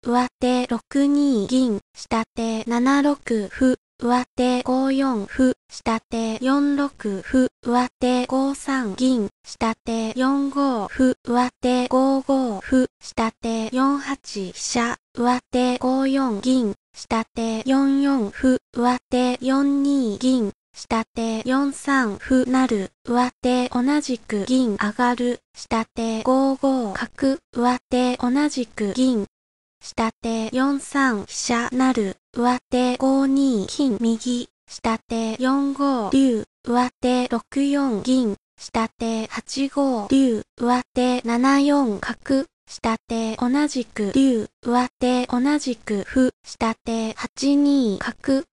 上手6二銀、下手7六歩、上手5四歩、下手4六歩、上手5三銀、下手4五歩、上手5五歩、下手4八飛車、上手5四銀、下手4四歩、上手4二銀、下手4三歩なる、上手同じく銀上がる、下手5五角、上手同じく銀、下手4三飛車なる、上手5二金右、下手4五竜、上手6四銀、下手8五竜、上手7四角、下手同じく竜、上手同じく歩、下手8二角、